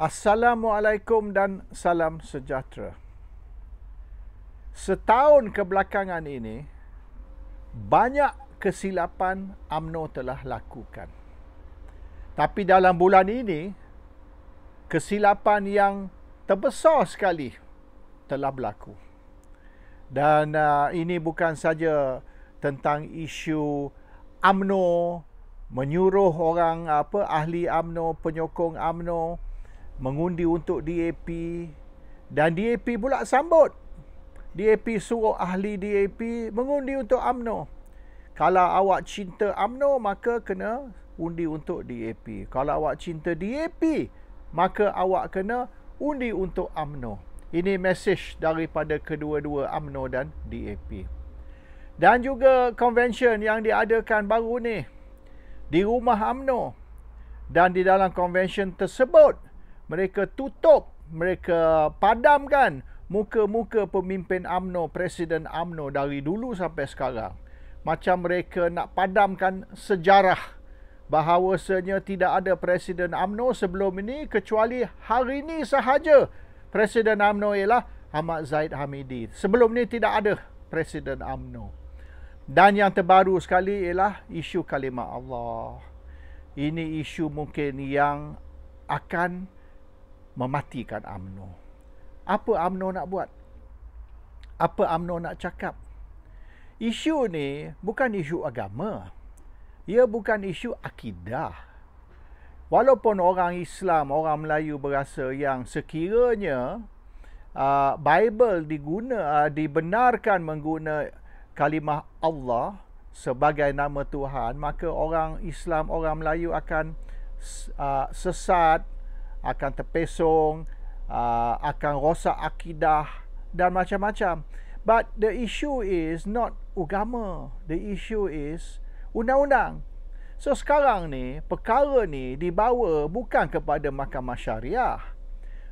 Assalamualaikum dan salam sejahtera. Setahun kebelakangan ini, banyak kesilapan AMNO telah lakukan. Tapi dalam bulan ini, kesilapan yang terbesar sekali telah berlaku. Dan uh, ini bukan saja tentang isu AMNO menyuruh orang apa ahli AMNO, penyokong AMNO mengundi untuk DAP dan DAP pula sambut. DAP suruh ahli DAP mengundi untuk AMNO. Kalau awak cinta AMNO maka kena undi untuk DAP. Kalau awak cinta DAP maka awak kena undi untuk AMNO. Ini mesej daripada kedua-dua AMNO dan DAP. Dan juga convention yang diadakan baru ni di rumah AMNO dan di dalam convention tersebut mereka tutup, mereka padamkan muka-muka pemimpin AMNO, Presiden AMNO dari dulu sampai sekarang. Macam mereka nak padamkan sejarah bahawasanya tidak ada Presiden AMNO sebelum ini kecuali hari ini sahaja Presiden AMNO ialah Ahmad Zaid Hamidi. Sebelum ini tidak ada Presiden AMNO. Dan yang terbaru sekali ialah isu kalimah Allah. Ini isu mungkin yang akan mematikan amno Apa amno nak buat? Apa amno nak cakap? Isu ni bukan isu agama. Ia bukan isu akidah. Walaupun orang Islam, orang Melayu berasa yang sekiranya uh, Bible diguna, uh, dibenarkan menggunakan kalimah Allah sebagai nama Tuhan, maka orang Islam, orang Melayu akan uh, sesat, akan terpesong, uh, akan rosak akidah dan macam-macam. But the issue is not agama. The issue is undang-undang. So sekarang ni, perkara ni dibawa bukan kepada mahkamah syariah.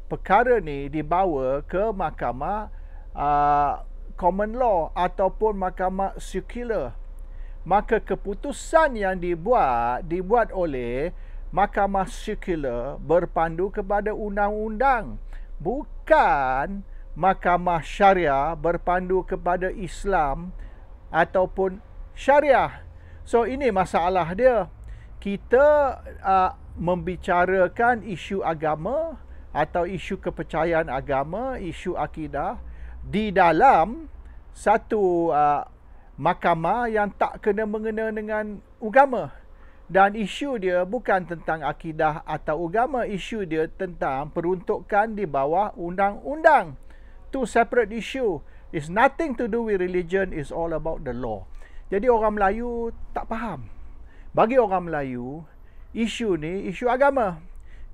Perkara ni dibawa ke mahkamah uh, common law ataupun mahkamah secular. Maka keputusan yang dibuat, dibuat oleh mahkamah sekular berpandu kepada undang-undang bukan mahkamah syariah berpandu kepada Islam ataupun syariah so ini masalah dia kita uh, membicarakan isu agama atau isu kepercayaan agama isu akidah di dalam satu uh, mahkamah yang tak kena mengena dengan agama dan isu dia bukan tentang akidah atau agama isu dia tentang peruntukan di bawah undang-undang two separate issue is nothing to do with religion is all about the law jadi orang Melayu tak faham bagi orang Melayu isu ni isu agama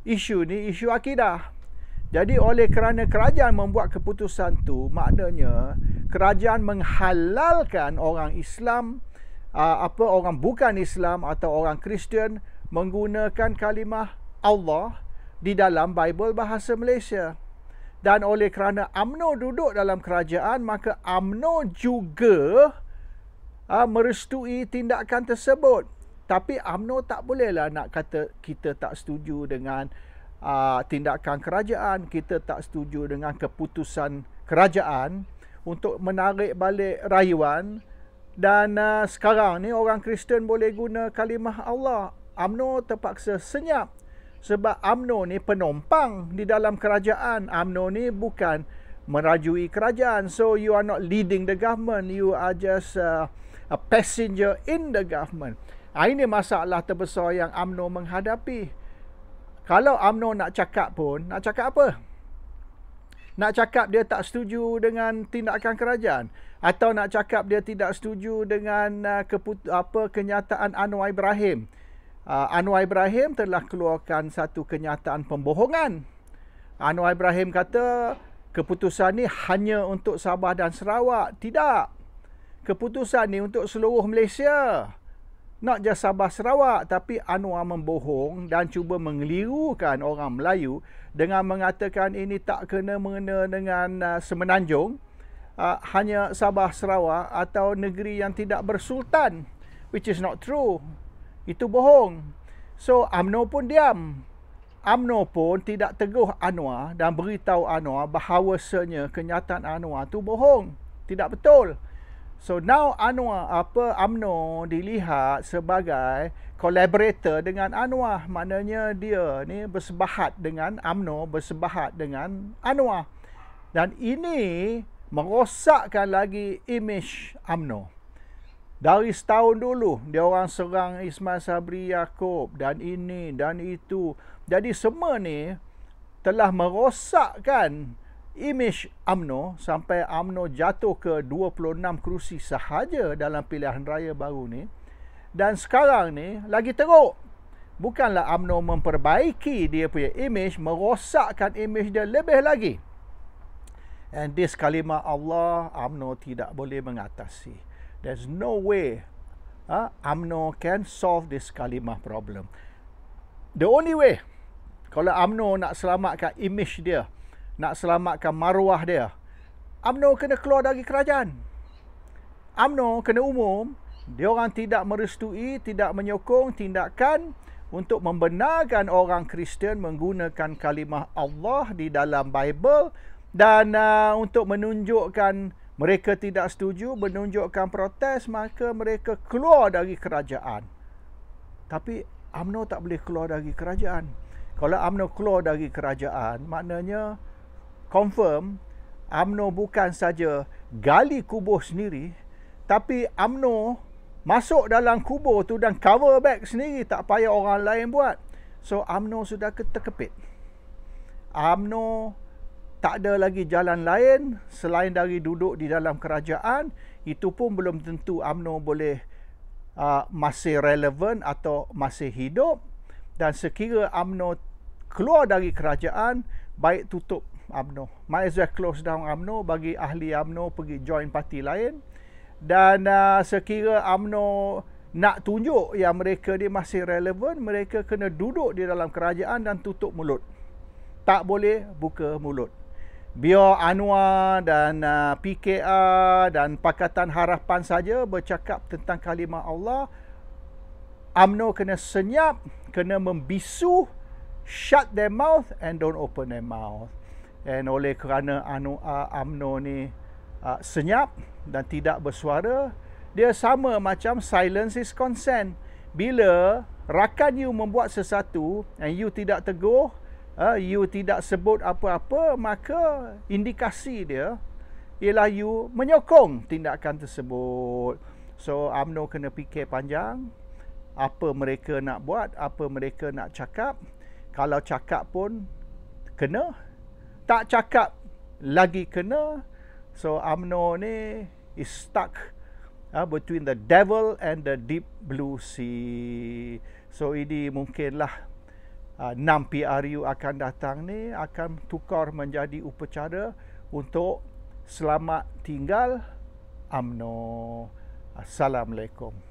isu ni isu akidah jadi oleh kerana kerajaan membuat keputusan tu maknanya kerajaan menghalalkan orang Islam Ah, apa orang bukan Islam atau orang Kristian menggunakan kalimah Allah di dalam Bible bahasa Malaysia. Dan oleh kerana Amno duduk dalam kerajaan, maka Amno juga ha, merestui tindakan tersebut. Tapi Amno tak bolehlah nak kata kita tak setuju dengan ha, tindakan kerajaan, kita tak setuju dengan keputusan kerajaan untuk menarik balik rayuan dan uh, sekarang ni orang Kristen boleh guna kalimah Allah. Amno terpaksa senyap sebab Amno ni penumpang di dalam kerajaan. Amno ni bukan merajui kerajaan. So you are not leading the government. You are just uh, a passenger in the government. Ah, ini masalah terbesar yang Amno menghadapi. Kalau Amno nak cakap pun, nak cakap apa? nak cakap dia tak setuju dengan tindakan kerajaan atau nak cakap dia tidak setuju dengan uh, keput- apa kenyataan Anwar Ibrahim. Uh, Anwar Ibrahim telah keluarkan satu kenyataan pembohongan. Anwar Ibrahim kata keputusan ini hanya untuk Sabah dan Sarawak. Tidak. Keputusan ini untuk seluruh Malaysia. Not just Sabah Sarawak tapi Anwar membohong dan cuba mengelirukan orang Melayu dengan mengatakan ini tak kena mengena dengan uh, Semenanjung. Uh, hanya Sabah Sarawak atau negeri yang tidak bersultan which is not true. Itu bohong. So AMNO pun diam. AMNO pun tidak teguh Anwar dan beritahu Anwar bahawasanya kenyataan Anwar tu bohong. Tidak betul. So now Anwar apa Amno dilihat sebagai collaborator dengan Anwar. Maknanya dia ni bersebahat dengan Amno, bersebahat dengan Anwar. Dan ini merosakkan lagi image Amno. Dari setahun dulu dia orang serang Ismail Sabri Yakob dan ini dan itu. Jadi semua ni telah merosakkan imej AMNO sampai AMNO jatuh ke 26 kerusi sahaja dalam pilihan raya baru ni dan sekarang ni lagi teruk bukanlah AMNO memperbaiki dia punya imej merosakkan imej dia lebih lagi and this kalimah Allah AMNO tidak boleh mengatasi there's no way uh, AMNO can solve this kalimah problem the only way kalau AMNO nak selamatkan imej dia nak selamatkan maruah dia. amno kena keluar dari kerajaan. Amno kena umum, dia orang tidak merestui, tidak menyokong tindakan untuk membenarkan orang Kristian menggunakan kalimah Allah di dalam Bible dan uh, untuk menunjukkan mereka tidak setuju, menunjukkan protes, maka mereka keluar dari kerajaan. Tapi UMNO tak boleh keluar dari kerajaan. Kalau UMNO keluar dari kerajaan, maknanya confirm Amno bukan saja gali kubur sendiri tapi Amno masuk dalam kubur tu dan cover back sendiri tak payah orang lain buat so Amno sudah terkepit Amno tak ada lagi jalan lain selain dari duduk di dalam kerajaan itu pun belum tentu Amno boleh uh, masih relevan atau masih hidup dan sekira Amno keluar dari kerajaan baik tutup UMNO. Might as well close down UMNO bagi ahli UMNO pergi join parti lain. Dan uh, sekira UMNO nak tunjuk yang mereka ni masih relevan, mereka kena duduk di dalam kerajaan dan tutup mulut. Tak boleh buka mulut. Biar Anwar dan uh, PKR dan Pakatan Harapan saja bercakap tentang kalimah Allah, UMNO kena senyap, kena membisu, shut their mouth and don't open their mouth and oleh kerana anu amno ni uh, senyap dan tidak bersuara dia sama macam silence is consent bila rakan you membuat sesuatu and you tidak teguh uh, you tidak sebut apa-apa maka indikasi dia ialah you menyokong tindakan tersebut so amno kena fikir panjang apa mereka nak buat apa mereka nak cakap kalau cakap pun kena tak cakap lagi kena so amno ni is stuck uh, between the devil and the deep blue sea so ini mungkinlah uh, 6 PRU akan datang ni akan tukar menjadi upacara untuk selamat tinggal amno assalamualaikum